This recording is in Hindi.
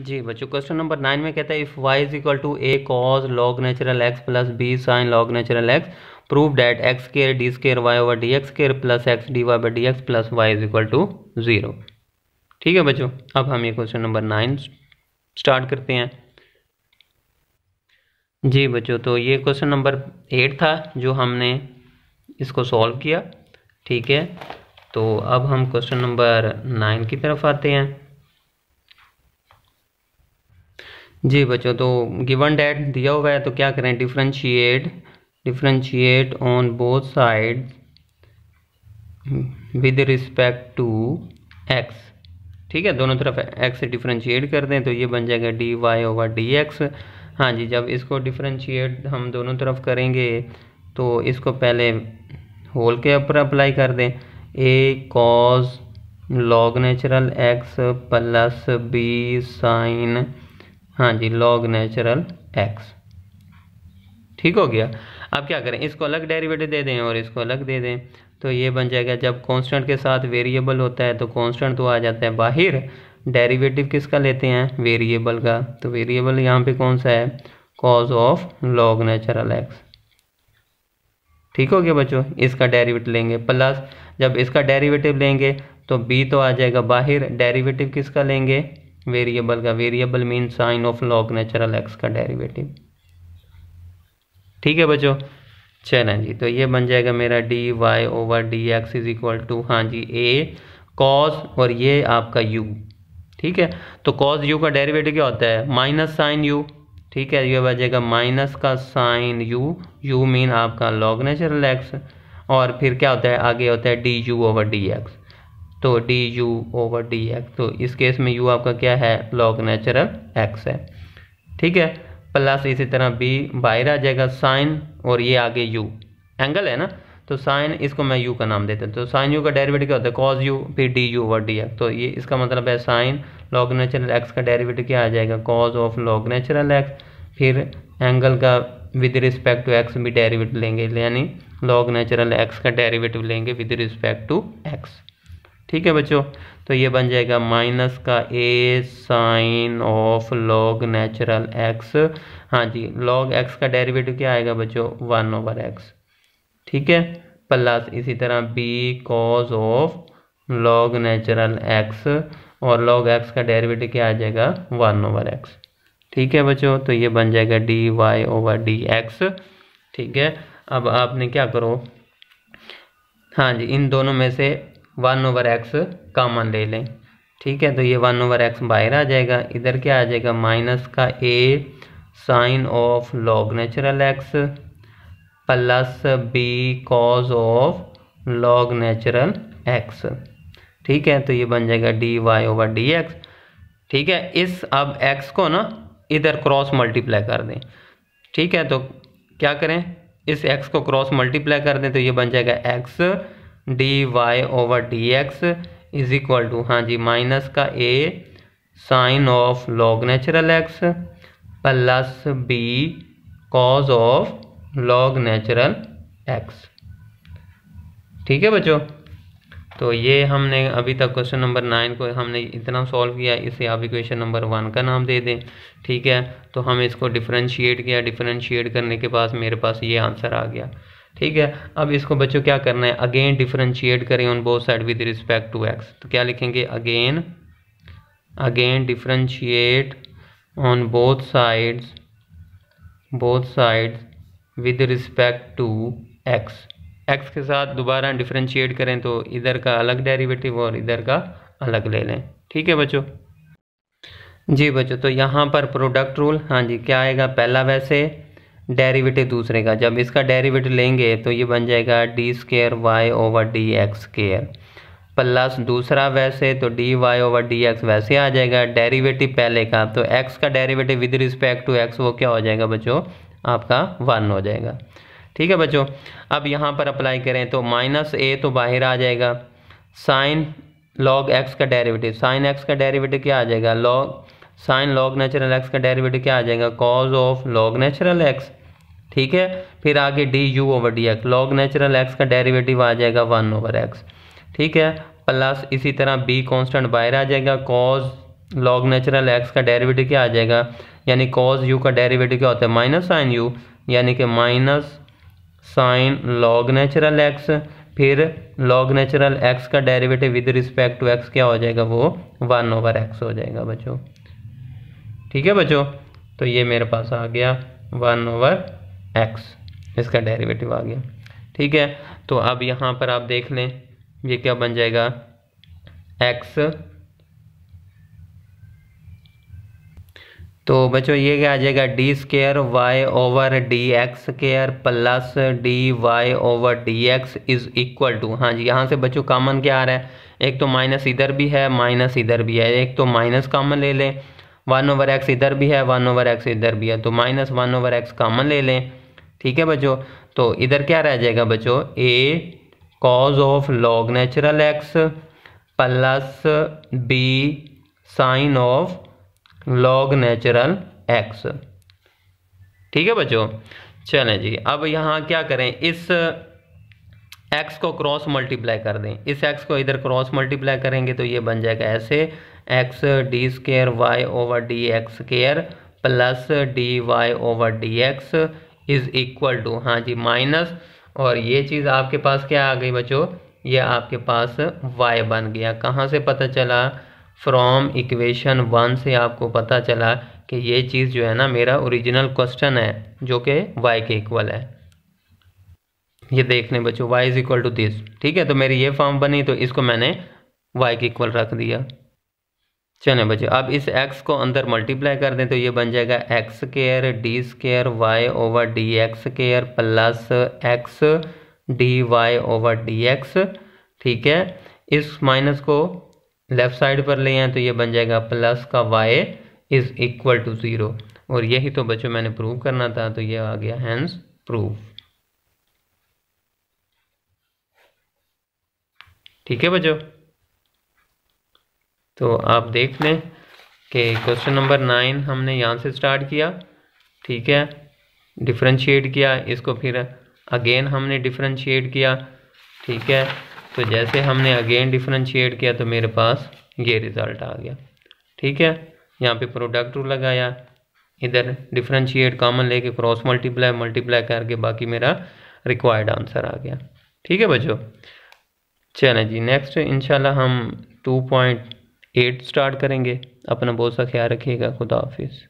जी बच्चों क्वेश्चन नंबर नाइन में कहता है if y is equal to a cos log natural x plus B sine log natural x prove that x square d square Y over D x square plus x D y by d x plus y is equal to zero ठीक है बच्चों अब हम ये क्वेश्चन नंबर नाइन स्टार्ट करते हैं जी बच्चों तो ये क्वेश्चन नंबर एट था जो हमने इसको सॉल्व किया ठीक है तो अब हम क्वेश्चन नंबर नाइन की तरफ आते हैं जी बच्चों तो गिवन डेट दिया हुआ है तो क्या करें differentiate differentiate on both side with respect to x ठीक है दोनों तरफ एक्स डिफ्रेंशिएट कर दें तो ये बन जाएगा D Y over D x हाँ जी जब इसको डिफ्रेंशिएट हम दोनों तरफ करेंगे तो इसको पहले होल के ऊपर अप्लाई कर दें a cos log natural x plus B sine हाँ जी लॉग नेचुरल एक्स ठीक हो गया अब क्या करें इसको अलग डेरिवेटिव दे दें और इसको अलग दे दें तो ये बन जाएगा जब कांस्टेंट के साथ वेरिएबल होता है तो कांस्टेंट तो आ जाता है बाहर डेरिवेटिव किसका लेते हैं वेरिएबल का तो वेरिएबल यहाँ पे कौन सा है cos of log natural x ठीक हो गया बच्चों इसका डेरिवेटिव लेंगे प्लस जब इसका डेरिवेटिव लेंगे तो बी तो आ जाएगा बाहर डेरिवेटिव किसका लेंगे वेरिएबल का variable mean sine of log natural x का डेरिवेटिव ठीक है बच्चों चलें जी तो ये बन जाएगा मेरा d Y over D x is equal to हाँ जी ए कॉस और ये आपका यू ठीक है तो कॉस यू का डेरिवेटिव क्या होता है माइनस साइन यू ठीक है ये बन जाएगा माइनस का साइन यू यू मीन आपका लॉग नेचुरल एक्स और फिर क्या होता है आगे होता है d you over D x तो d you over D x तो इस केस में यू आपका क्या है लॉग नेचुरल एक्स है ठीक है प्लस इसी तरह बी बाहर आ जाएगा साइन और ये आगे यू एंगल है ना तो साइन इसको मैं यू का नाम देता हूँ तो साइन यू का डेरिवेटिव क्या होता है कॉज यू फिर d you over D x तो ये इसका मतलब है साइन लॉग नेचुरल एक्स का डेरिवेटिव क्या आ जाएगा cos of log natural x फिर एंगल का विद रिस्पेक्ट टू एक्स भी डेरिवेटिव लेंगे यानी लॉग नेचुरल एक्स का डेरिवेटिव लेंगे विद रिस्पेक्ट टू एक्स ठीक है बच्चों तो ये बन जाएगा माइनस का ए sine of log natural x हाँ जी लॉग एक्स का डेरिवेटिव क्या आएगा बच्चों वन ओवर एक्स ठीक है प्लस इसी तरह B cos of log natural x और लॉग एक्स का डेरिवेटिव क्या आ जाएगा वन ओवर एक्स ठीक है बच्चों तो ये बन जाएगा D Y over D X ठीक है अब आपने क्या करो हाँ जी इन दोनों में से वन ओवर एक्स कामन ले लें ठीक है तो ये वन ओवर एक्स बाहर आ जाएगा इधर क्या आ जाएगा माइनस का ए sine of log natural x plus B cos of log natural x ठीक है तो ये बन जाएगा D Y over D X ठीक है इस अब एक्स को ना इधर क्रॉस मल्टीप्लाई कर दें ठीक है तो क्या करें इस एक्स को क्रॉस मल्टीप्लाई कर दें तो ये बन जाएगा X D Y over D x is equal to हाँ जी माइनस का ए sine of log natural x plus B cos of log natural x ठीक है बच्चों तो ये हमने अभी तक क्वेश्चन नंबर नाइन को हमने इतना सॉल्व किया इसे आप इक्वेशन नंबर वन का नाम दे दें ठीक है तो हम इसको डिफ्रेंशिएट किया डिफ्रेंशिएट करने के बाद मेरे पास ये आंसर आ गया ठीक है अब इसको बच्चों क्या करना है अगेन डिफ्रेंशिएट करें on both side with respect to X तो क्या लिखेंगे again again differentiate on both sides both sides with respect to X X के साथ दोबारा डिफ्रेंशिएट करें तो इधर का अलग डेरिवेटिव और इधर का अलग ले लें ठीक है बच्चों जी बच्चों तो यहाँ पर प्रोडक्ट रूल हाँ जी क्या आएगा पहला वैसे डेरिवेटिव दूसरे का जब इसका डेरिवेटिव लेंगे तो ये बन जाएगा D square Y over D X square plus दूसरा वैसे तो D Y over D X वैसे आ जाएगा डेरिवेटिव पहले का तो एक्स का derivative with respect to X वो क्या हो जाएगा बच्चों आपका वन हो जाएगा ठीक है बच्चों अब यहाँ पर अप्लाई करें तो माइनस ए तो बाहर आ जाएगा साइन लॉग एक्स का डेरिवेटिव साइन एक्स का डेरिवेटिव क्या आ जाएगा log sine log natural x का डेरिवेटिव क्या आ जाएगा cos of log natural x ठीक है फिर आगे D you over D X log natural x का डेरिवेटिव आ जाएगा वन ओवर एक्स ठीक है प्लस इसी तरह बी कॉन्स्टेंट बाहर आ जाएगा कॉज लॉग नेचुरल एक्स का डेरिवेटिव क्या आ जाएगा यानी कॉज यू का डेरिवेटिव क्या होता है माइनस साइन यू यानी कि minus sine log natural x फिर लॉग नेचुरल एक्स का derivative with respect to X क्या हो जाएगा वो वन ओवर एक्स हो जाएगा बच्चों ठीक है बच्चों तो ये मेरे पास आ गया वन ओवर एक्स इसका डेरिवेटिव आ गया ठीक है तो अब यहाँ पर आप देख लें ये क्या बन जाएगा एक्स तो बच्चों ये क्या आ जाएगा D square Y over D X square plus D Y over D x is equal to हाँ जी यहाँ से बच्चों कॉमन क्या आ रहा है एक तो माइनस इधर भी है माइनस इधर भी है एक तो माइनस कॉमन ले लें वन ओवर एक्स इधर भी है वन ओवर एक्स इधर भी है तो minus one over X common ले लें ठीक है बच्चों तो इधर क्या रह जाएगा बच्चों A cos of log natural x plus B sine of log natural x ठीक है बच्चों चलें जी अब यहाँ क्या करें इस एक्स को क्रॉस मल्टीप्लाई कर दें इस एक्स को इधर क्रॉस मल्टीप्लाई करेंगे तो ये बन जाएगा ऐसे X D square Y over D X square plus D Y over D X is equal to हाँ जी माइनस और ये चीज़ आपके पास क्या आ गई बच्चों ये आपके पास वाई बन गया कहाँ से पता चला फ्रॉम इक्वेशन वन से आपको पता चला कि ये चीज़ जो है ना मेरा ओरिजिनल क्वेश्चन है जो कि वाई के इक्वल है ये देख लें बच्चों Y is equal to this ठीक है तो मेरी ये फॉर्म बनी तो इसको मैंने वाई के इक्वल रख दिया चलें बच्चे अब इस x को अंदर मल्टीप्लाई कर दें तो ये बन जाएगा X square D square Y over D X square plus x D Y over D X ठीक है इस माइनस को लेफ्ट साइड पर ले आए तो ये बन जाएगा प्लस का Y is equal to zero और यही तो बच्चों मैंने प्रूव करना था तो ये आ गया हैंस प्रूव ठीक है बच्चों तो आप देख लें कि क्वेश्चन नंबर नाइन हमने यहाँ से स्टार्ट किया ठीक है डिफ्रेंशिएट किया इसको फिर अगेन हमने डिफ्रेंशिएट किया ठीक है तो जैसे हमने अगेन डिफ्रेंशिएट किया तो मेरे पास ये रिज़ल्ट आ गया ठीक है यहाँ पे प्रोडक्ट रूल लगाया इधर डिफ्रेंशिएट कॉमन लेके क्रॉस मल्टीप्लाई मल्टीप्लाई करके बाकी मेरा रिक्वायर्ड आंसर आ गया ठीक है बच्चों चलें जी नेक्स्ट इंशाल्लाह हम टू पॉइंट एट स्टार्ट करेंगे अपना बहुत सा ख्याल रखिएगा खुदा हाफिज़